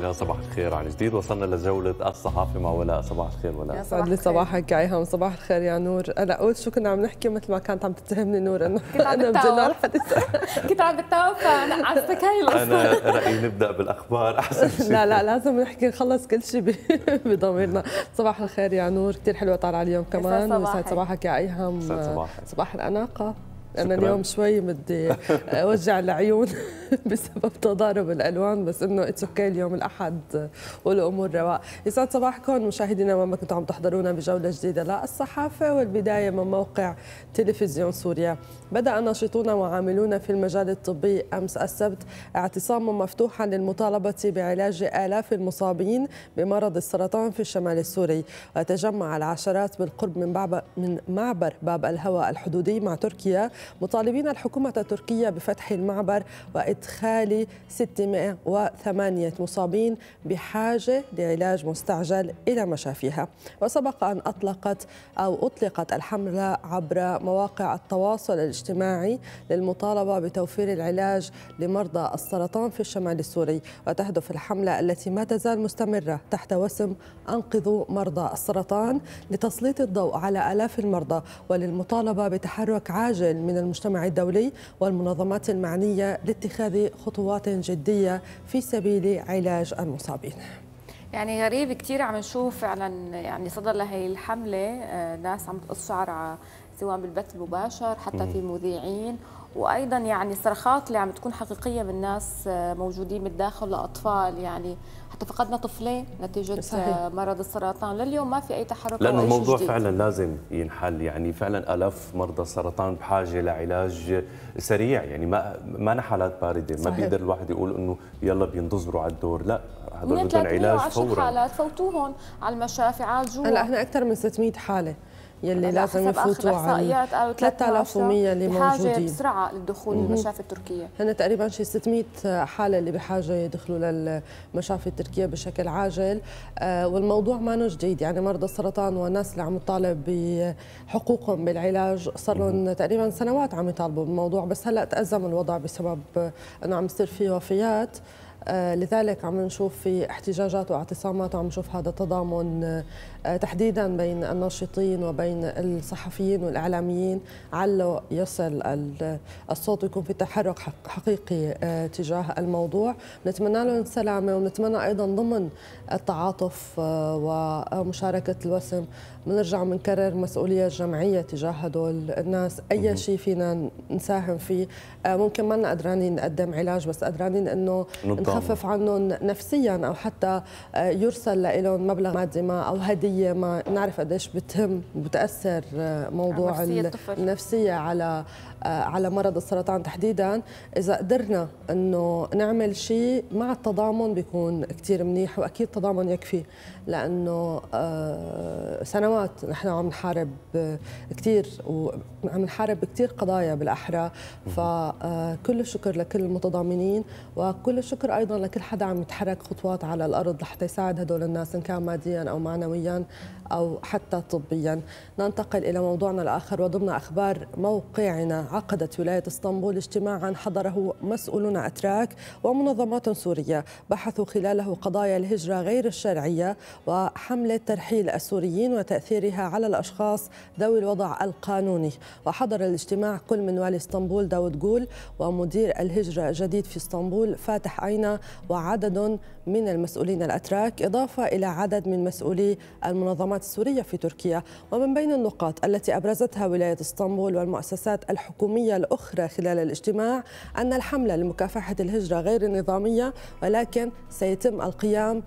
يا صباح الخير عن جديد وصلنا لجولة الصحافة مع ولاء صباح الخير ولاء يسعد لي صباحك يا ايهم صباح الخير يا نور انا قلت شو كنا عم نحكي مثل ما كانت عم تتهمني نور انه انا بجنن الحديث كنت عم انا عزتك هي انا رايي نبدا بالاخبار احسن شيء لا لا لازم نحكي نخلص كل شيء بضميرنا صباح الخير يا نور كثير حلوه طالعه اليوم كمان يسعد صباحك يا ايهم صباح الاناقه انا اليوم شوي بدي اوجع العيون بسبب تضارب الالوان بس انه اتس اوكي اليوم الاحد والامور رواق يسعد صباحكم مشاهدينا وما كنتم كنتوا عم تحضرونا بجوله جديده للصحافه والبدايه من موقع تلفزيون سوريا بدا ناشطون وعاملون في المجال الطبي امس السبت اعتصاما مفتوحا للمطالبه بعلاج الاف المصابين بمرض السرطان في الشمال السوري وتجمع العشرات بالقرب من, من معبر باب الهواء الحدودي مع تركيا مطالبين الحكومة التركية بفتح المعبر وإدخال 608 مصابين بحاجة لعلاج مستعجل إلى مشافيها وسبق أن أطلقت أو أطلقت الحملة عبر مواقع التواصل الاجتماعي للمطالبة بتوفير العلاج لمرضى السرطان في الشمال السوري وتهدف الحملة التي ما تزال مستمرة تحت وسم أنقذوا مرضى السرطان لتسليط الضوء على آلاف المرضى وللمطالبة بتحرك عاجل من المجتمع الدولي والمنظمات المعنية لاتخاذ خطوات جدية في سبيل علاج المصابين يعني غريب كثير عم نشوف فعلا يعني صدر لهي الحملة آه، ناس عم تقص شعرها سواء بالبث المباشر حتى في مذيعين وايضا يعني الصرخات اللي عم تكون حقيقيه من ناس آه، موجودين بالداخل لاطفال يعني حتى فقدنا طفلين نتيجه صحيح. مرض السرطان لليوم ما في اي تحرك لانه الموضوع جديد. فعلا لازم ينحل يعني فعلا الاف مرضى السرطان بحاجه لعلاج سريع يعني ما ما حالات بارده صحيح. ما بيقدر الواحد يقول انه يلا بينتظروا على الدور لا هدول بدهم علاج فورا حالات فوتوهم على المشافي عالجوهم هلا احنا اكثر من 600 حاله يلي لازم يفوتوا على 3100 اللي موجودين بحاجه بسرعه للدخول للمشافي التركيه هن تقريبا شي 600 حاله اللي بحاجه يدخلوا للمشافي التركيه بشكل عاجل آه، والموضوع ما نو جديد يعني مرضى السرطان والناس اللي عم تطالب بحقوقهم بالعلاج صار لهم تقريبا سنوات عم يطالبوا بالموضوع بس هلا تازم الوضع بسبب انه عم يصير في وفيات آه، لذلك عم نشوف في احتجاجات واعتصامات وعم نشوف هذا التضامن آه، تحديدا بين الناشطين وبين الصحفيين والإعلاميين علّه يصل الصوت ويكون في تحرك حقيقي آه، تجاه الموضوع نتمنى لهم السلامة ونتمنى أيضا ضمن التعاطف آه، ومشاركة الوسم بنرجع بنكرر مسؤولية الجمعية تجاه هدول الناس أي شيء فينا نساهم فيه ممكن ما قدرانين نقدم علاج بس قدرانين أنه نخفف عنهم نفسيا أو حتى يرسل لهم مبلغ مادي ما أو هدية هي ما نعرف قديش بتهم وبتاثر آه، موضوع النفسيه على آه، على مرض السرطان تحديدا اذا قدرنا انه نعمل شيء مع التضامن بيكون كثير منيح واكيد تضامن يكفي لانه آه، سنوات نحن عم نحارب كثير وعم نحارب كثير قضايا بالاحرى فكل الشكر لكل المتضامنين وكل الشكر ايضا لكل حدا عم يتحرك خطوات على الارض لحتى يساعد هدول الناس ان كان ماديا او معنويا أو حتى طبيا ننتقل إلى موضوعنا الآخر وضمن أخبار موقعنا عقدت ولاية اسطنبول اجتماعا حضره مسؤولون أتراك ومنظمات سورية بحثوا خلاله قضايا الهجرة غير الشرعية وحملة ترحيل السوريين وتأثيرها على الأشخاص ذوي الوضع القانوني وحضر الاجتماع كل من والي اسطنبول داود جول ومدير الهجرة جديد في اسطنبول فاتح عينة وعدد من المسؤولين الأتراك إضافة إلى عدد من مسؤولي المنظمات السورية في تركيا ومن بين النقاط التي أبرزتها ولاية اسطنبول والمؤسسات الحكومية الأخرى خلال الاجتماع أن الحملة لمكافحة الهجرة غير النظامية ولكن سيتم القيام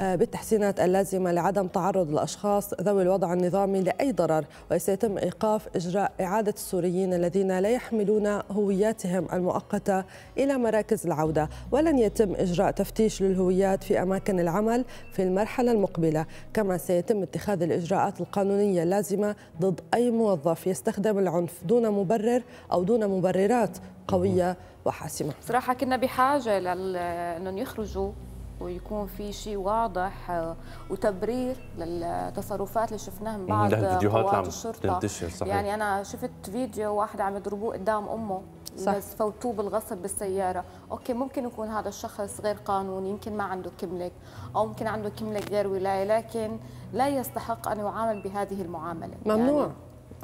آه، بالتحسينات اللازمة لعدم تعرض الأشخاص ذوي الوضع النظامي لأي ضرر وسيتم إيقاف إجراء إعادة السوريين الذين لا يحملون هوياتهم المؤقتة إلى مراكز العودة ولن يتم إجراء تفتيش للهويات في أماكن العمل في المرحلة المقبلة كما سيتم اتخاذ الإجراءات القانونية اللازمة ضد أي موظف يستخدم العنف دون مبرر أو دون مبررات قوية وحاسمة صراحة كنا بحاجة لأنهم يخرجوا ويكون في شيء واضح وتبرير للتصرفات اللي شفناها من بعض قوات الشرطه تنتشر صحيح. يعني انا شفت فيديو واحد عم يضربوه قدام امه بس فوتوه بالغصب بالسياره اوكي ممكن يكون هذا الشخص غير قانوني يمكن ما عنده كملك او ممكن عنده كملك غير ولايه لكن لا يستحق ان يعامل بهذه المعامله يعني ممنوع يعني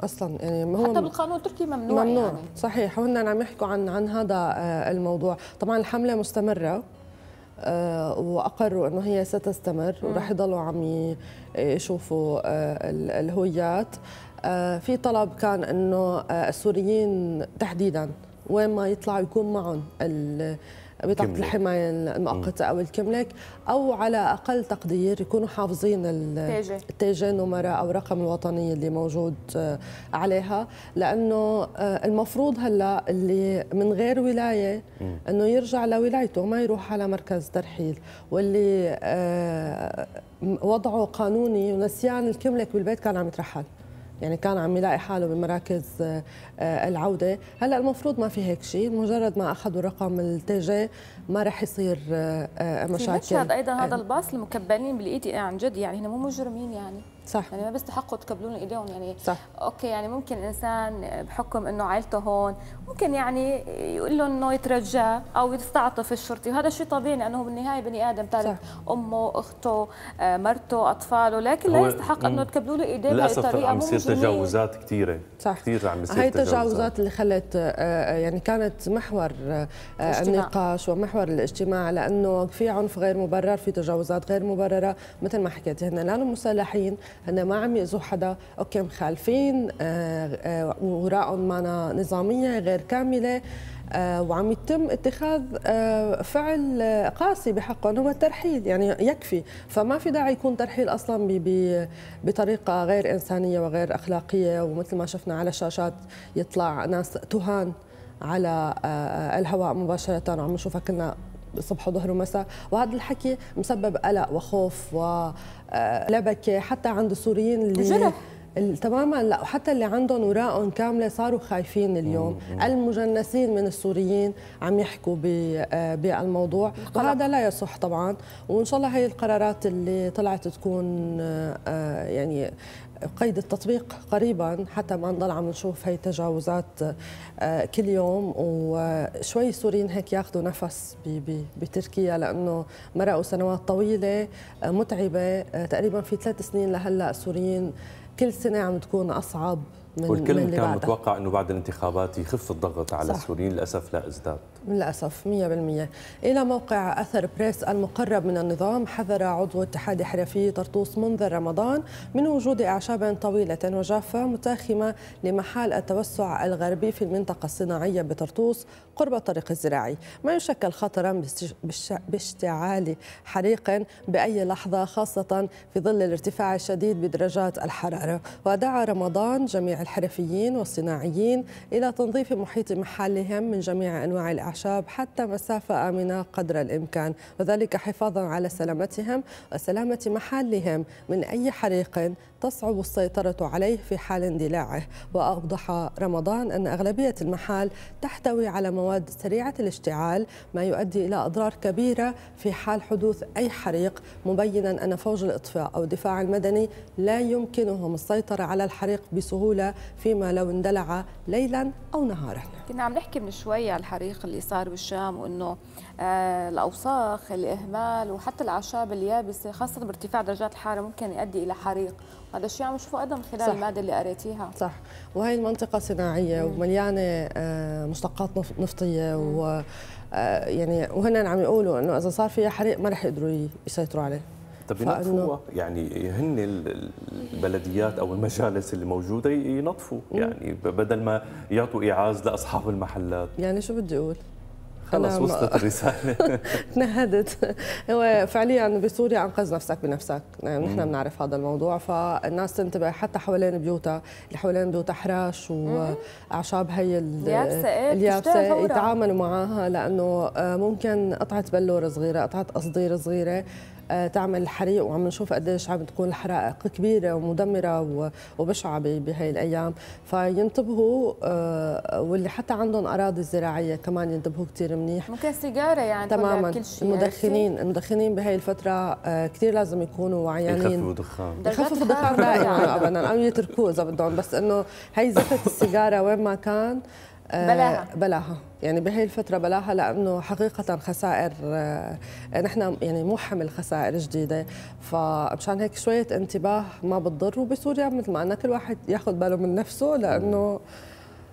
اصلا يعني هو حتى بالقانون التركي ممنوع ممنوع يعني. صحيح وهن عم يحكوا عن عن هذا آه، الموضوع طبعا الحمله مستمره آه، واقروا انه هي ستستمر وراح يضلوا عم يشوفوا آه، الهويات آه، في طلب كان انه السوريين تحديدا وين ما يطلعوا يكون معهم بطاقه الحمايه المؤقته او الكملك او على اقل تقدير يكونوا حافظين التيجان نمرة او رقم الوطني اللي موجود آه، عليها لانه آه، المفروض هلا اللي من غير ولايه انه يرجع لولايته ما يروح على مركز ترحيل واللي آه، وضعه قانوني ونسيان الكملك بالبيت كان عم يترحل يعني كان عم يلاقي حاله بمراكز آه، آه، العوده هلا المفروض ما في هيك شيء مجرد ما اخذوا رقم التجي ما رح يصير آه، مشاكل في ايضا هذا إيه. الباص المكبلين بالإيدي e عن جد يعني هنا مو مجرمين يعني صح يعني ما بيستحقوا تكبلون ايديهم يعني صح اوكي يعني ممكن انسان بحكم انه عائلته هون ممكن يعني يقول له انه يترجاه او يستعطف الشرطي وهذا شيء طبيعي لانه بالنهايه بني ادم تعرف امه اخته آه، مرته اطفاله لكن لا يستحق انه تكبلوا له ايديه للاسف عم بيصير تجاوزات كثيره صح كثير عم بيصير هاي التجاوزات اللي خلت آه، آه، يعني كانت محور آه النقاش ومحور الاجتماع لانه في عنف غير مبرر في تجاوزات غير مبرره مثل ما حكيت هن لا مسلحين هن ما عم يأذوا حدا اوكي مخالفين آه، آه، وراءهم معنا نظاميه غير كامله آه، وعم يتم اتخاذ فعل قاسي بحقهم هو الترحيل يعني يكفي فما في داعي يكون ترحيل اصلا بطريقه غير انسانيه وغير اخلاقيه ومثل ما شفنا على الشاشات يطلع ناس تهان على الهواء مباشره وعم نشوفها كلنا صبح وظهر ومساء وهذا الحكي مسبب قلق وخوف ولبكه آه، حتى عند السوريين اللي جرح تماما لا وحتى اللي عندهم وراقهم كامله صاروا خايفين اليوم المجنسين من السوريين عم يحكوا آه، بالموضوع وهذا لا يصح طبعا وان شاء الله هي القرارات اللي طلعت تكون آه، آه، يعني قيد التطبيق قريبا حتى ما نضل عم نشوف هي تجاوزات كل يوم وشوي السوريين هيك ياخذوا نفس بتركيا لانه مرقوا سنوات طويله متعبه تقريبا في ثلاث سنين لهلا السوريين كل سنه عم تكون اصعب من والكل من اللي كان بعدها. متوقع انه بعد الانتخابات يخف الضغط على السوريين للاسف لا ازداد للأسف 100% إلى موقع أثر بريس المقرب من النظام حذر عضو اتحاد حرفي طرطوس منذ رمضان من وجود أعشاب طويلة وجافة متاخمة لمحال التوسع الغربي في المنطقة الصناعية بطرطوس قرب الطريق الزراعي ما يشكل خطرا باشتعال حريق بأي لحظة خاصة في ظل الارتفاع الشديد بدرجات الحرارة ودعا رمضان جميع الحرفيين والصناعيين إلى تنظيف محيط محلهم من جميع أنواع الأعشاب الأعشاب حتى مسافة آمنة قدر الإمكان وذلك حفاظا على سلامتهم وسلامة محلهم من أي حريق تصعب السيطرة عليه في حال اندلاعه وأوضح رمضان أن أغلبية المحال تحتوي على مواد سريعة الاشتعال ما يؤدي إلى أضرار كبيرة في حال حدوث أي حريق مبينا أن فوج الإطفاء أو الدفاع المدني لا يمكنهم السيطرة على الحريق بسهولة فيما لو اندلع ليلا أو نهارا كنا عم نحكي من شوية الحريق اللي صار بالشام وانه آه، الاوساخ الاهمال وحتى الاعشاب اليابسه خاصه بارتفاع درجات الحراره ممكن يؤدي الى حريق هذا الشيء عم نشوفه ادم خلال صح. الماده اللي قريتيها صح وهي المنطقه صناعيه ومليانه آه، مشتقات نفطيه و آه، يعني وهن عم يقولوا انه اذا صار فيها حريق ما رح يقدروا يسيطروا عليه طب ينظفوها يعني هن البلديات او المجالس اللي موجوده ينظفوا يعني بدل ما يعطوا ايعاز لاصحاب المحلات يعني شو بدي اقول خلص وصلت الرساله تنهدت هو فعليا بسوريا انقذ نفسك بنفسك نعم، نحن بنعرف هذا الموضوع فالناس تنتبه حتى حوالين بيوتها اللي حوالين بيوتها حراش واعشاب هي اليابسه إيه، يتعاملوا معها لانه آه، ممكن قطعه بلور صغيره قطعه قصدير صغيره آه، تعمل حريق وعم نشوف قديش عم تكون الحرائق كبيره ومدمره وبشعه بهي الايام فينتبهوا آه، واللي حتى عندهم اراضي زراعيه كمان ينتبهوا كثير منيح ممكن سيجاره يعني تماما كل شيء المدخنين يعني المدخنين بهي الفتره آه، كثير لازم يكونوا وعيانين يخففوا الدخان يخففوا الدخان دائما ابدا او يتركوه اذا بدهم بس انه هي زفه السيجاره وين ما كان بلاها آه، بلاها يعني بهي الفتره بلاها لانه حقيقه خسائر آه، نحن يعني مو حمل خسائر جديده فمشان هيك شويه انتباه ما بتضر وبسوريا مثل ما قلنا كل واحد ياخذ باله من نفسه لانه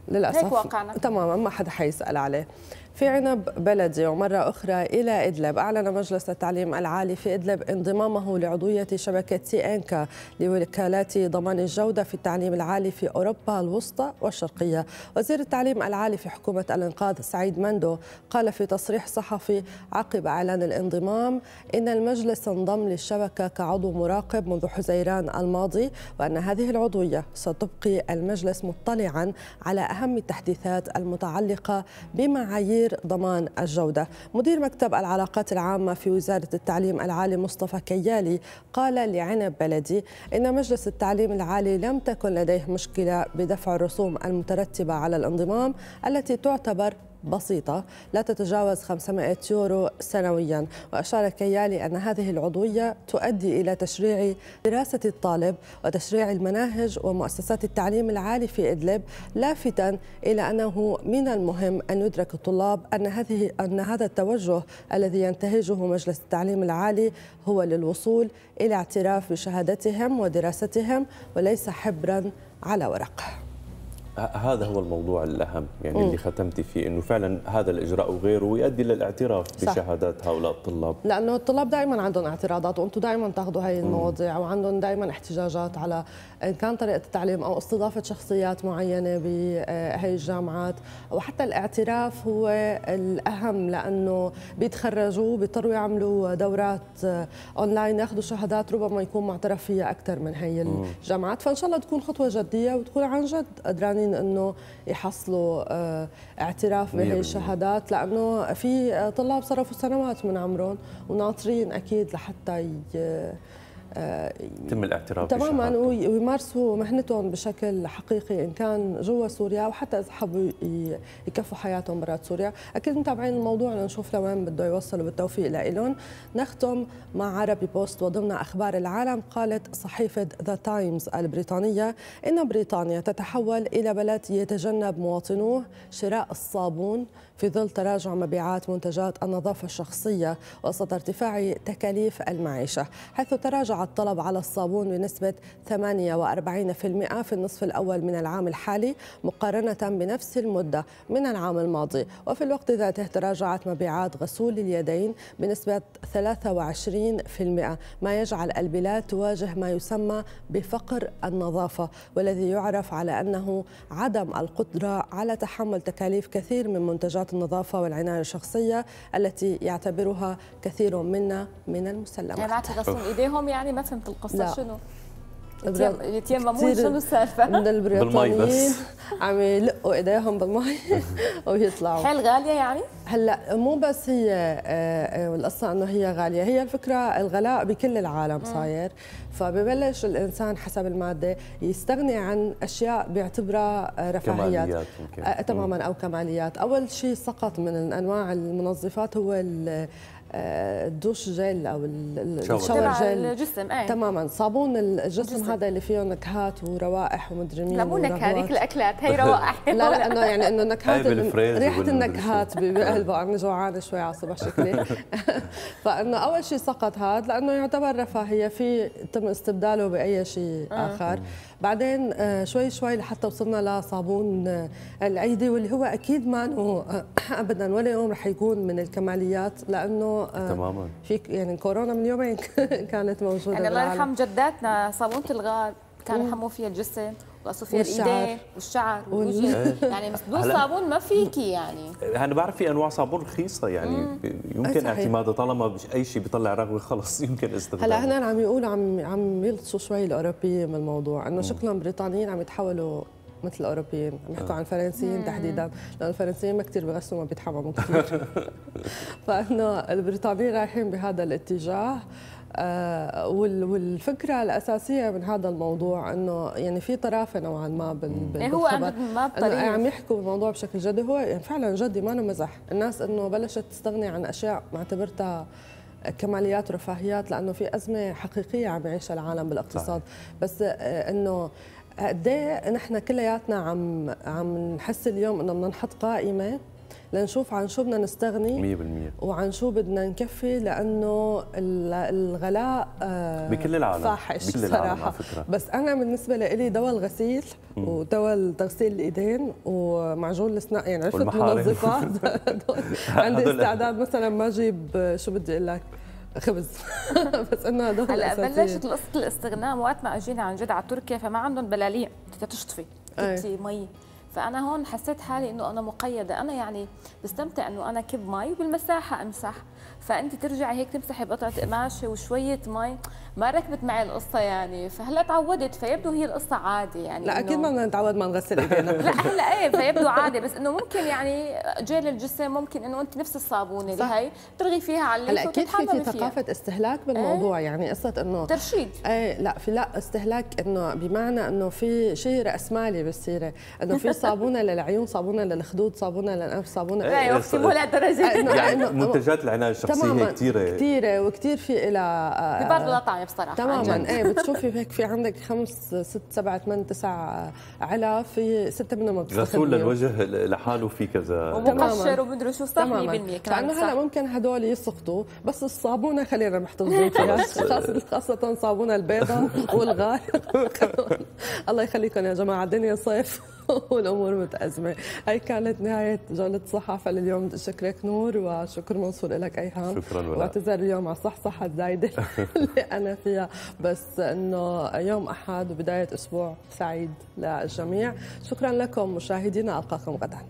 للاسف هيك واقعنا تماما ما حدا حيسال عليه في عنب بلدي ومرة أخرى إلى إدلب أعلن مجلس التعليم العالي في إدلب انضمامه لعضوية شبكة سي أنكا لوكالات ضمان الجودة في التعليم العالي في أوروبا الوسطى والشرقية وزير التعليم العالي في حكومة الإنقاذ سعيد مندو قال في تصريح صحفي عقب إعلان الانضمام إن المجلس انضم للشبكة كعضو مراقب منذ حزيران الماضي وأن هذه العضوية ستبقي المجلس مطلعا على أهم التحديثات المتعلقة بمعايير تحقير ضمان الجودة مدير مكتب العلاقات العامة في وزارة التعليم العالي مصطفى كيالي قال لعنب بلدي إن مجلس التعليم العالي لم تكن لديه مشكلة بدفع الرسوم المترتبة على الانضمام التي تعتبر بسيطة لا تتجاوز 500 يورو سنويا وأشار كيالي أن هذه العضوية تؤدي إلى تشريع دراسة الطالب وتشريع المناهج ومؤسسات التعليم العالي في إدلب لافتا إلى أنه من المهم أن يدرك الطلاب أن هذه أن هذا التوجه الذي ينتهجه مجلس التعليم العالي هو للوصول إلى اعتراف بشهادتهم ودراستهم وليس حبرا على ورق هذا هو الموضوع الأهم يعني م. اللي ختمتي فيه أنه فعلا هذا الإجراء وغيره يؤدي للاعتراف صح. بشهادات هؤلاء الطلاب لأنه الطلاب دائما عندهم اعتراضات وأنتم دائما تاخذوا هاي المواضيع م. وعندهم دائما احتجاجات على إن كان طريقة التعليم أو استضافة شخصيات معينة بهي آه، الجامعات وحتى الاعتراف هو الأهم لأنه بيتخرجوا بيضطروا يعملوا دورات آه، أونلاين ياخذوا شهادات ربما يكون معترف فيها أكثر من هي الجامعات فإن شاء الله تكون خطوة جدية وتكون عن جد قدرانة قلقانين انه يحصلوا آه، اعتراف بهي الشهادات لانه في طلاب صرفوا سنوات من عمرهم وناطرين اكيد لحتى ي... يتم آه، الاعتراف تماما ويمارسوا مهنتهم بشكل حقيقي ان كان جوا سوريا وحتى اذا حبوا يكفوا حياتهم برات سوريا، اكيد متابعين الموضوع لنشوف لوين بده يوصلوا بالتوفيق لإلهم، نختم مع عربي بوست وضمن اخبار العالم قالت صحيفه ذا تايمز البريطانيه ان بريطانيا تتحول الى بلد يتجنب مواطنوه شراء الصابون في ظل تراجع مبيعات منتجات النظافة الشخصية وسط ارتفاع تكاليف المعيشة حيث تراجع الطلب على الصابون بنسبة 48% في النصف الأول من العام الحالي مقارنة بنفس المدة من العام الماضي وفي الوقت ذاته تراجعت مبيعات غسول اليدين بنسبة 23% ما يجعل البلاد تواجه ما يسمى بفقر النظافة والذي يعرف على أنه عدم القدرة على تحمل تكاليف كثير من منتجات النظافة والعناية الشخصية التي يعتبرها كثير منا من المسلمات يعني بعد غسل إيديهم يعني ما فهمت القصة لا. شنو يتيممون شنو السالفه؟ البريطانيين عم يلقوا ايديهم بالمي ويطلعوا هل غاليه يعني؟ هلا مو بس هي آه، آه، القصه انه هي غاليه، هي الفكره الغلاء بكل العالم صاير فببلش الانسان حسب الماده يستغني عن اشياء بيعتبرها رفاهيات كماليات آه، تماما او كماليات، اول شيء سقط من انواع المنظفات هو الدوش جيل او الشاور جيل الجسم أي. تماما صابون الجسم, الجسم. هذا اللي فيه نكهات وروائح ومدري مين لا مو نكهات هذيك الاكلات هي روائح لا لا انه يعني انه نكهات ريحه النكهات بقلبه انا جوعانه شوي على الصبح شكلي فانه اول شيء سقط هذا لانه يعتبر رفاهيه في تم استبداله باي شيء آه. اخر بعدين آه، شوي شوي لحتى وصلنا لصابون آه، الايدي واللي هو اكيد ما انه آه، ابدا ولا يوم رح يكون من الكماليات لانه تماما في يعني كورونا من يومين كانت موجوده يعني الله يرحم جداتنا صابونه الغار كان يحموا فيها الجسم اصوفيا الايدين والشعر والوجه إيه. يعني بدون صابون ما فيكي يعني. يعني انا بعرف في انواع صابون رخيصه يعني يمكن اعتماده طالما اي شيء بيطلع رغوه خلص يمكن استخدامه هلا هنا عم يقولوا عم عم يلصوا شوي الاوروبيين من الموضوع انه شكلهم بريطانيين عم يتحولوا مثل الاوروبيين عم يحكوا عن الفرنسيين تحديدا لانه الفرنسيين ما كثير بغسلوا ما بيتحمموا كثير فانه البريطانيين رايحين بهذا الاتجاه آه، والفكره الاساسيه من هذا الموضوع انه يعني في طرافه نوعا ما بال إيه، هو ما بطريقه عم يحكوا بالموضوع بشكل جدي هو يعني فعلا جدي ما أنا مزح الناس انه بلشت تستغني عن اشياء معتبرتها كماليات ورفاهيات لانه في ازمه حقيقيه عم يعيشها العالم بالاقتصاد صح. بس آه، انه قد إيه نحن كلياتنا عم عم نحس اليوم انه بدنا نحط قائمه لنشوف عن شو بدنا نستغني 100% وعن شو بدنا نكفي لانه الغلاء آه، بكل العالم فاحش بكل العالم صراحه على فكرة. بس انا بالنسبه لي دواء الغسيل ودواء تغسيل الايدين ومعجون الاسنان يعني عرفت منظفات عندي استعداد مثلا ما اجيب شو بدي اقول لك خبز بس انه هدول هلا بلشت قصه الاستغناء وقت ما اجينا عن جد على تركيا فما عندهم بلالين تشطفي إيه. تحطي مي فانا هون حسيت حالي انه انا مقيده انا يعني بستمتع انه انا كب مي وبالمساحه امسح فانت ترجعي هيك تمسحي بقطعه قماش وشويه مي ما ركبت معي القصه يعني فهلا تعودت فيبدو هي القصه عادي يعني لا اكيد ما بدنا نتعود ما نغسل ايدينا لا هلا ايه فيبدو عادي بس انه ممكن يعني جيل الجسم ممكن انه انت نفس الصابونه اللي هي ترغي فيها على هلا اكيد في في ثقافه استهلاك بالموضوع ايه؟ يعني قصه انه ترشيد ايه لا في لا استهلاك انه بمعنى انه في شيء راسمالي بالسيره انه في صابونه للعيون صابونه للخدود صابونه للانف صابونه ايه, ايه, ايه مو لهالدرجه يعني منتجات العنايه شخصيه كثيره كثيره وكثير في لها آه، ببعض الاطعمه بصراحه تماما ايه بتشوفي هيك في عندك خمس ست سبع ثمان تسع آه، علا في سته منهم ما غسول للوجه لحاله في كذا ومقشر ومدري شو صح 100% كمان هلا ممكن هدول يسقطوا بس الصابونه خلينا محتفظين فيها خاصه صابونه البيضاء والغالي الله يخليكم يا جماعه الدنيا صيف والامور متازمه هي كانت نهايه جوله صحافه لليوم بدي اشكرك نور وشكر منصور لك ايهام شكرا ولا. واعتذر اليوم على الصحصحه الزايده اللي انا فيها بس انه يوم احد وبدايه اسبوع سعيد للجميع شكرا لكم مشاهدينا القاكم غدا